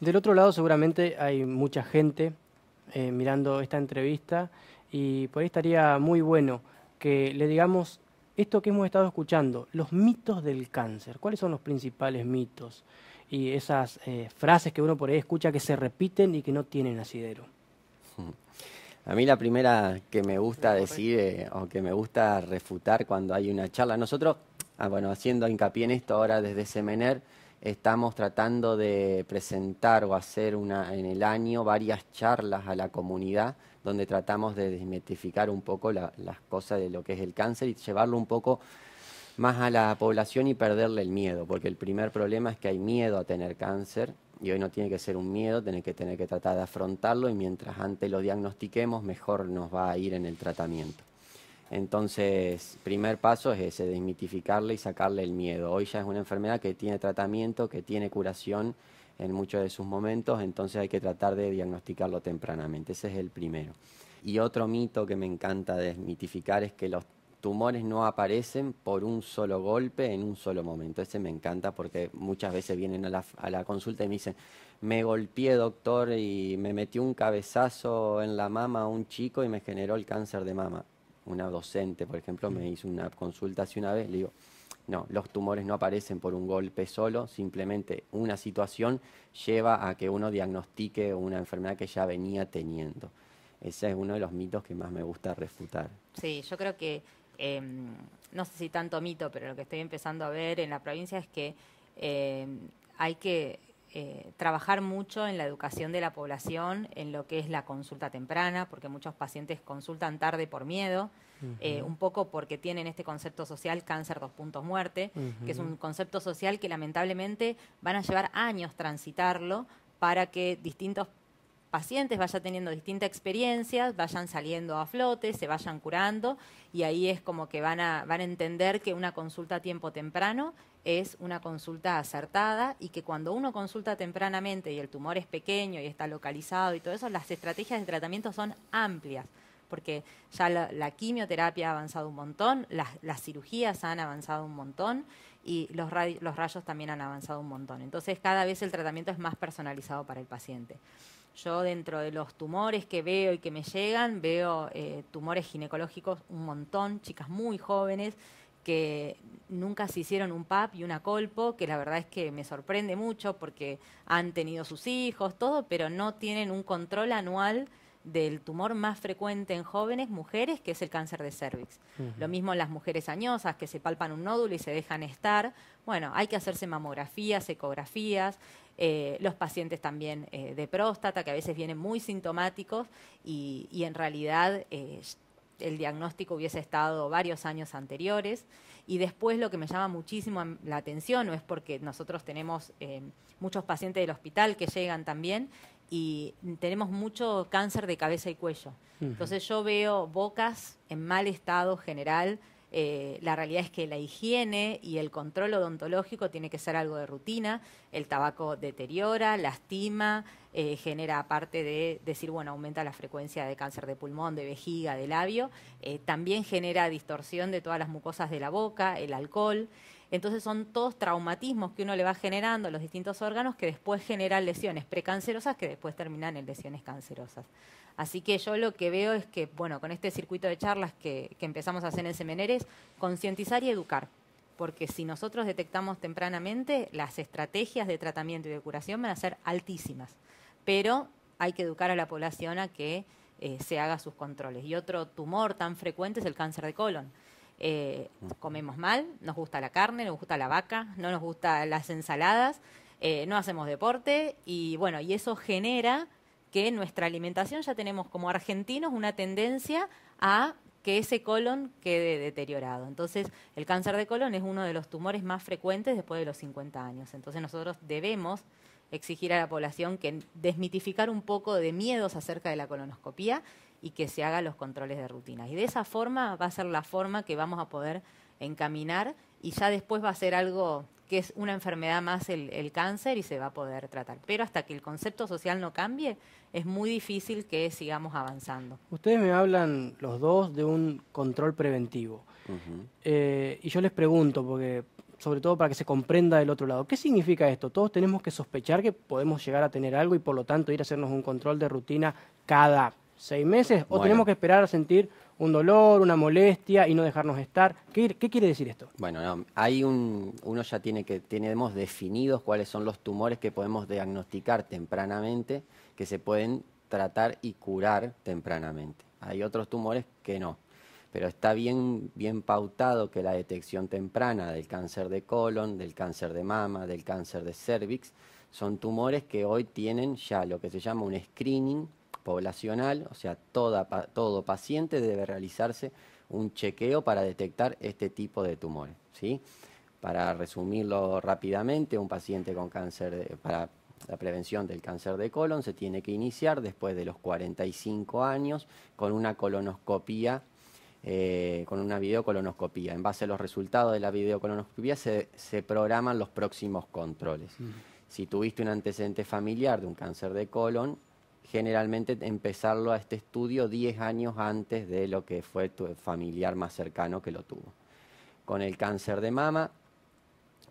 Del otro lado seguramente hay mucha gente eh, mirando esta entrevista y por ahí estaría muy bueno que le digamos esto que hemos estado escuchando, los mitos del cáncer, cuáles son los principales mitos y esas eh, frases que uno por ahí escucha que se repiten y que no tienen asidero. A mí la primera que me gusta decir eh, o que me gusta refutar cuando hay una charla, nosotros, ah, bueno, haciendo hincapié en esto ahora desde Semener, Estamos tratando de presentar o hacer una, en el año varias charlas a la comunidad donde tratamos de desmitificar un poco las cosas de lo que es el cáncer y llevarlo un poco más a la población y perderle el miedo, porque el primer problema es que hay miedo a tener cáncer y hoy no tiene que ser un miedo, tiene que tener que tratar de afrontarlo y mientras antes lo diagnostiquemos mejor nos va a ir en el tratamiento. Entonces, primer paso es ese, desmitificarle y sacarle el miedo. Hoy ya es una enfermedad que tiene tratamiento, que tiene curación en muchos de sus momentos, entonces hay que tratar de diagnosticarlo tempranamente. Ese es el primero. Y otro mito que me encanta desmitificar es que los tumores no aparecen por un solo golpe en un solo momento. Ese me encanta porque muchas veces vienen a la, consulta y me dicen, me golpeé doctor y me metió un cabezazo en la mama un chico y me generó el cáncer de mama una docente, por ejemplo, me mm. hizo una consulta hace una vez, le digo, no, los tumores no aparecen por un golpe solo, simplemente una situación lleva a que uno diagnostique una enfermedad que ya venía teniendo. Ese es uno de los mitos que más me gusta refutar. Sí, yo creo que, em, no sé si tanto mito, pero lo que estoy empezando a ver en la provincia es que em, hay que eh, trabajar mucho en la educación de la población, en lo que es la consulta temprana, porque muchos pacientes consultan tarde por miedo, eh, un poco porque tienen este concepto social cáncer dos puntos muerte, que es un concepto social que lamentablemente van a llevar años transitarlo para que distintos pacientes vaya teniendo distintas experiencias, vayan saliendo a flote, se vayan curando y ahí es como que van a, van a entender que una consulta a tiempo temprano es una consulta acertada y que cuando uno consulta tempranamente y el tumor es pequeño y está localizado y todo eso, las estrategias de tratamiento son amplias porque ya la, quimioterapia ha avanzado un montón, las, cirugías han avanzado un montón y los rayos también han avanzado un montón. Entonces cada vez el tratamiento es más personalizado para el paciente. Yo dentro de los tumores que veo y que me llegan, veo eh, tumores ginecológicos un montón, chicas muy jóvenes que nunca se hicieron un PAP y una colpo, que la verdad es que me sorprende mucho porque han tenido sus hijos, todo, pero no tienen un control anual del tumor más frecuente en jóvenes mujeres, que es el cáncer de cervix. Lo mismo en las mujeres añosas, que se palpan un nódulo y se dejan estar. Bueno, hay que hacerse mamografías, ecografías, eh, los pacientes también eh, de próstata, que a veces vienen muy sintomáticos y, en realidad eh, el diagnóstico hubiese estado varios años anteriores. Y después lo que me llama muchísimo la atención, no es porque nosotros tenemos muchos pacientes del hospital que llegan también y tenemos mucho cáncer de cabeza y cuello. Entonces yo veo bocas en mal estado general, eh, la realidad es que la higiene y el control odontológico tiene que ser algo de rutina. El tabaco deteriora, lastima, eh, genera, aparte de decir, bueno, aumenta la frecuencia de cáncer de pulmón, de vejiga, de labio, eh, también genera distorsión de todas las mucosas de la boca, el alcohol. Entonces son todos traumatismos que uno le va generando a los distintos órganos que después generan lesiones precancerosas que después terminan en lesiones cancerosas. Así que yo lo que veo es que, bueno, con este circuito de charlas que, empezamos a hacer en Semeneres, concientizar y educar. Porque si nosotros detectamos tempranamente, las estrategias de tratamiento y de curación van a ser altísimas. Pero hay que educar a la población a que eh, se haga sus controles. Y otro tumor tan frecuente es el cáncer de colon. Eh, comemos mal, nos gusta la carne, nos gusta la vaca, no nos gustan las ensaladas, eh, no hacemos deporte y bueno, y eso genera que nuestra alimentación ya tenemos como argentinos una tendencia a que ese colon quede deteriorado. Entonces, el cáncer de colon es uno de los tumores más frecuentes después de los 50 años. Entonces, nosotros debemos exigir a la población que desmitificar un poco de miedos acerca de la colonoscopía y que se hagan los controles de rutina. Y de esa forma va a ser la forma que vamos a poder encaminar y ya después va a ser algo que es una enfermedad más el, cáncer y se va a poder tratar. Pero hasta que el concepto social no cambie, es muy difícil que sigamos avanzando. Ustedes me hablan los dos de un control preventivo. Eh, y yo les pregunto, porque sobre todo para que se comprenda del otro lado, ¿qué significa esto? Todos tenemos que sospechar que podemos llegar a tener algo y por lo tanto ir a hacernos un control de rutina cada seis meses o tenemos que esperar a sentir un dolor, una molestia y no dejarnos estar. ¿Qué, quiere decir esto? Bueno, hay un, uno ya tiene que, tenemos definidos cuáles son los tumores que podemos diagnosticar tempranamente, que se pueden tratar y curar tempranamente. Hay otros tumores que no, pero está bien, bien pautado que la detección temprana del cáncer de colon, del cáncer de mama, del cáncer de cervix, son tumores que hoy tienen ya lo que se llama un screening poblacional, o sea, toda, todo paciente debe realizarse un chequeo para detectar este tipo de tumores. ¿sí? Para resumirlo rápidamente, un paciente con cáncer, para la prevención del cáncer de colon se tiene que iniciar después de los 45 años con una colonoscopía, eh, con una videocolonoscopía. En base a los resultados de la videocolonoscopía se, programan los próximos controles. Si tuviste un antecedente familiar de un cáncer de colon, generalmente empezarlo a este estudio 10 años antes de lo que fue tu familiar más cercano que lo tuvo. Con el cáncer de mama,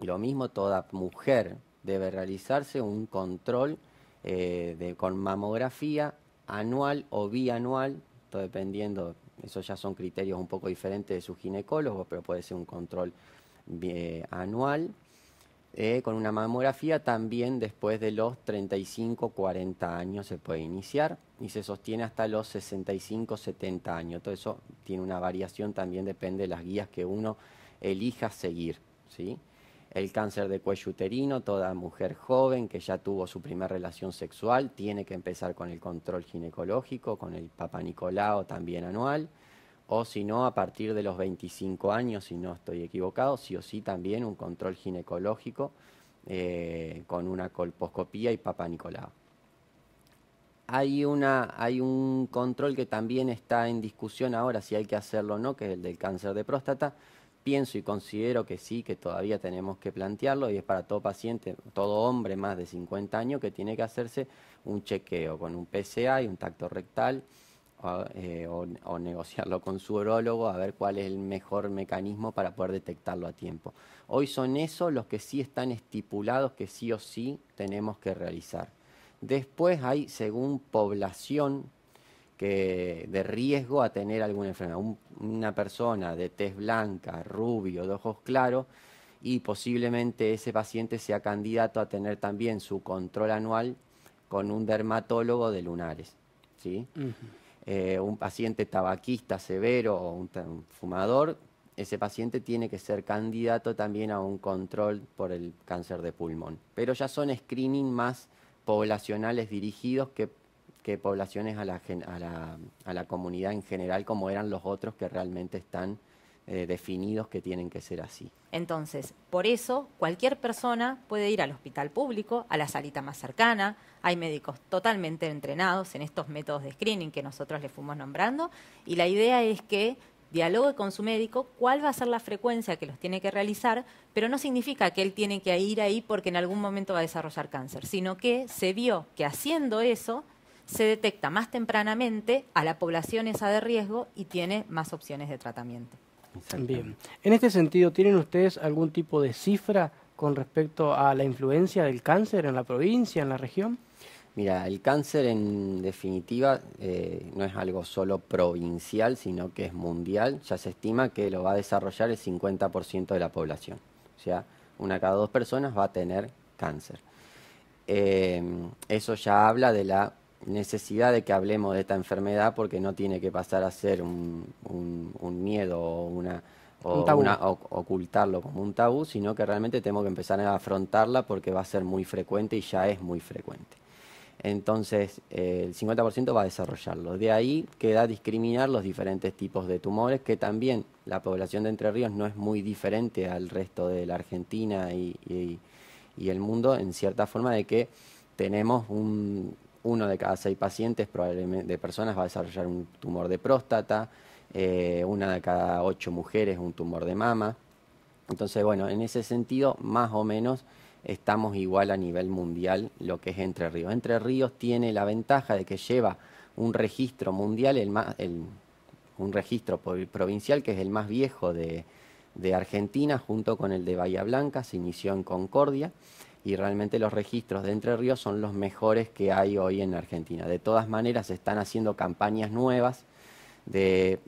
lo mismo, toda mujer debe realizarse un control eh, con mamografía anual o bianual, todo dependiendo, esos ya son criterios un poco diferentes de su ginecólogo pero puede ser un control eh, anual eh, con una mamografía también después de los 35, 40 años se puede iniciar y se sostiene hasta los 65, 70 años. Todo eso tiene una variación, también depende de las guías que uno elija seguir. ¿sí? El cáncer de cuello uterino, toda mujer joven que ya tuvo su primera relación sexual tiene que empezar con el control ginecológico, con el papanicolao también anual o si no, a partir de los 25 años, si no estoy equivocado, sí o sí también un control ginecológico eh, con una colposcopía y papa Nicolau. Hay, hay un control que también está en discusión ahora si hay que hacerlo o no, que es el del cáncer de próstata. Pienso y considero que sí, que todavía tenemos que plantearlo y es para todo paciente, todo hombre más de 50 años que tiene que hacerse un chequeo con un PCA y un tacto rectal eh, o, negociarlo con su urólogo a ver cuál es el mejor mecanismo para poder detectarlo a tiempo. Hoy son esos los que sí están estipulados que sí o sí tenemos que realizar. Después hay según población que de riesgo a tener alguna enfermedad. una persona de tez blanca, rubio, de ojos claros, y posiblemente ese paciente sea candidato a tener también su control anual con un dermatólogo de lunares. ¿sí? Eh, un paciente tabaquista severo o un, fumador, ese paciente tiene que ser candidato también a un control por el cáncer de pulmón. Pero ya son screening más poblacionales dirigidos que, poblaciones a, la, a la comunidad en general, como eran los otros que realmente están eh, definidos que tienen que ser así. Entonces, por eso cualquier persona puede ir al hospital público, a la salita más cercana, hay médicos totalmente entrenados en estos métodos de screening que nosotros le fuimos nombrando, y la idea es que dialogue con su médico cuál va a ser la frecuencia que los tiene que realizar, pero no significa que él tiene que ir ahí porque en algún momento va a desarrollar cáncer, sino que se vio que haciendo eso se detecta más tempranamente a la población esa de riesgo y tiene más opciones de tratamiento. Bien. En este sentido, ¿tienen ustedes algún tipo de cifra con respecto a la influencia del cáncer en la provincia, en la región? Mira, el cáncer en definitiva eh, no es algo solo provincial, sino que es mundial. Ya se estima que lo va a desarrollar el 50% de la población. O sea, una cada dos personas va a tener cáncer. Eh, eso ya habla de la necesidad de que hablemos de esta enfermedad porque no tiene que pasar a ser un, un, miedo o una, ocultarlo como un tabú, sino que realmente tenemos que empezar a afrontarla porque va a ser muy frecuente y ya es muy frecuente. Entonces, eh, el 50% va a desarrollarlo. De ahí queda discriminar los diferentes tipos de tumores, que también la población de Entre Ríos no es muy diferente al resto de la Argentina y el mundo, en cierta forma de que tenemos un uno de cada seis pacientes probablemente de personas va a desarrollar un tumor de próstata, eh, una de cada ocho mujeres un tumor de mama. Entonces, bueno, en ese sentido, más o menos estamos igual a nivel mundial lo que es Entre Ríos. Entre Ríos tiene la ventaja de que lleva un registro mundial, el un registro provincial que es el más viejo de, de Argentina, junto con el de Bahía Blanca, se inició en Concordia y realmente los registros de Entre Ríos son los mejores que hay hoy en Argentina. De todas maneras, se están haciendo campañas nuevas de,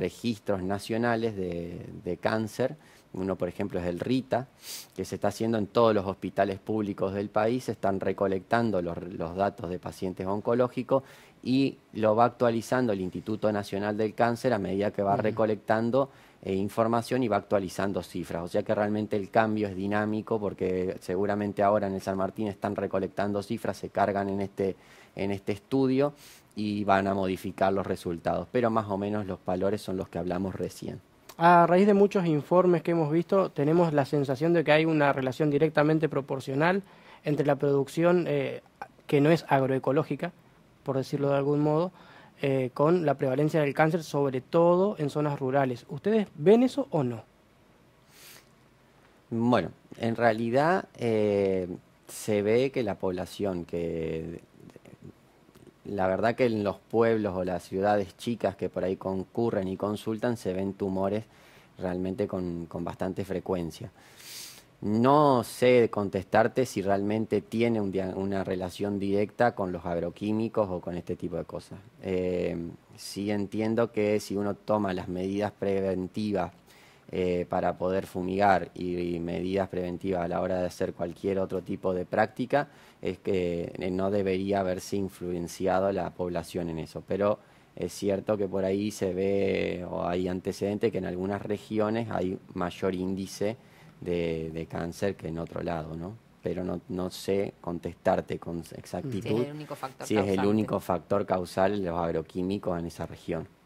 registros nacionales de, cáncer. Uno, por ejemplo, es el RITA, que se está haciendo en todos los hospitales públicos del país, se están recolectando los, datos de pacientes oncológicos y lo va actualizando el Instituto Nacional del Cáncer a medida que va recolectando eh, información y va actualizando cifras. O sea que realmente el cambio es dinámico porque seguramente ahora en el San Martín están recolectando cifras, se cargan en este, en este estudio y van a modificar los resultados. Pero más o menos los valores son los que hablamos recién. A raíz de muchos informes que hemos visto, tenemos la sensación de que hay una relación directamente proporcional entre la producción eh, que no es agroecológica, por decirlo de algún modo, eh, con la prevalencia del cáncer, sobre todo en zonas rurales. ¿Ustedes ven eso o no? Bueno, en realidad eh, se ve que la población que la verdad que en los pueblos o las ciudades chicas que por ahí concurren y consultan se ven tumores realmente con, con bastante frecuencia. No sé contestarte si realmente tiene una relación directa con los agroquímicos o con este tipo de cosas. Eh, sí entiendo que si uno toma las medidas preventivas eh, para poder fumigar y, y, medidas preventivas a la hora de hacer cualquier otro tipo de práctica, es que eh, no debería haberse influenciado la población en eso. Pero es cierto que por ahí se ve o hay antecedentes que en algunas regiones hay mayor índice de, de cáncer que en otro lado, ¿no? Pero no, no sé contestarte con exactitud si es el único factor causal, es el único factor causal los agroquímicos en esa región.